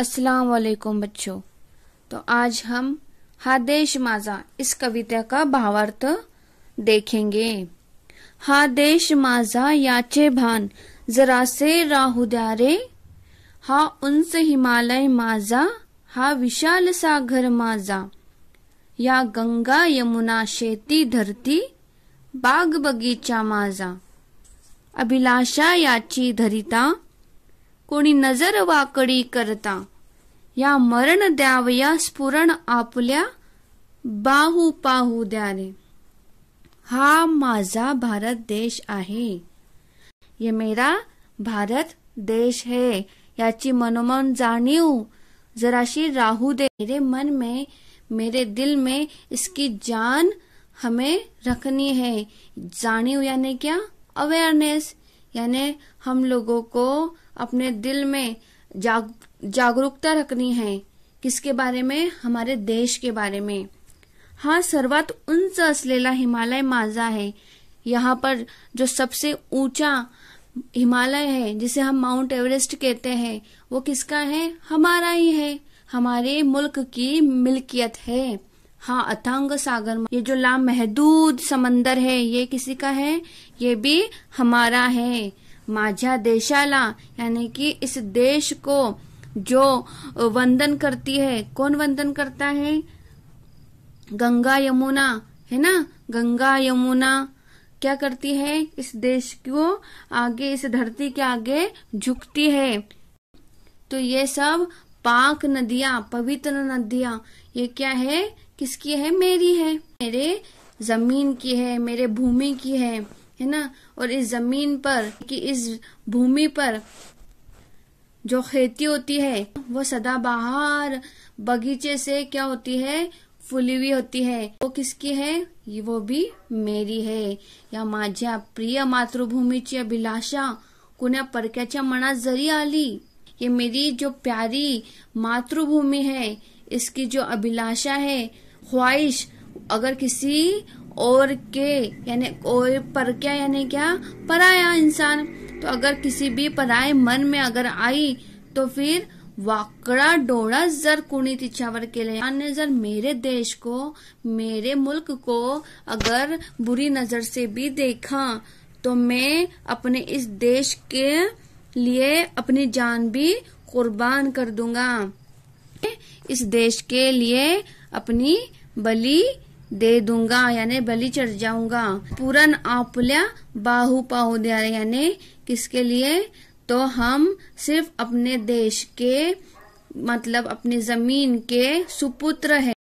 अस्सलाम वालेकुम बच्चों तो आज हम हादेश माजा इस कविता का भावार्थ देखेंगे हादेश माजा याचे भान जरा से राहुदारे हा उंस हिमालय माजा हा विशाल सागर माजा या गंगा यमुना शेती धरती बाग बगीचा माजा अभिलाषा याची धरिता कोणी नजर वाकडी करता या मरण द्यावया स्फुरण आपल्या बाहू पाहू द्या हा माझा भारत देश आहे ये मेरा भारत देश है याची मनोमन जाणीव जराशी राहू दे मेरे मन में मेरे दिल में इसकी जान हमें रखनी है जाणीव यानी क्या अवेयरनेस याने हम लोगों को अपने दिल में जाग जागरूकता रखनी है किसके बारे में हमारे देश के बारे में हा सर्वात उंच असलेला हिमालय माजा है यहाँ पर जो सबसे ऊंचा हिमालय है जिसे हम माउंट एवरेस्ट कहते हैं वो किसका है हमारा ही है हमारे मुल्क की मिल्कियत है हाँ अथंग सागर ये जो लामहदूद समंदर है ये किसी का है ये भी हमारा है माझा देशाला यानी कि इस देश को जो वंदन करती है कौन वंदन करता है गंगा यमुना है ना गंगा यमुना क्या करती है इस देश को आगे इस धरती के आगे झुकती है तो ये सब पाक नदियां पवित्र नदियां ये क्या है किसकी है मेरी है मेरे जमीन की है मेरे भूमि की है है ना और इस जमीन पर कि इस भूमि पर जो खेती होती है वो सदा बाहर बगीचे से क्या होती है फुली हुई होती है वो किसकी है ये वो भी मेरी है या माझ्या प्रिय मातृभूमि ची अभिलाषा कुण्या परक्याच्या मना जरी आली ये मेरी जो प्यारी मातृभूमि है इसकी जो अभिलाषा है ख्वाहिश अगर किसी और के यानी और पर क्या यानी क्या पराया इंसान तो अगर किसी भी पराए मन में अगर आई तो फिर वाकड़ा डोड़ा जर कुणी तिछावर के लिए अन्य जर मेरे देश को मेरे मुल्क को अगर बुरी नजर से भी देखा तो मैं अपने इस देश के लिए अपनी जान भी कुर्बान कर दूंगा इस देश के लिए अपनी बलि दे दूंगा यानी बलि चढ़ जाऊंगा पूरन आपल्या बाहु पाहुद्यार यानी किसके लिए तो हम सिर्फ अपने देश के मतलब अपनी जमीन के सुपुत्र है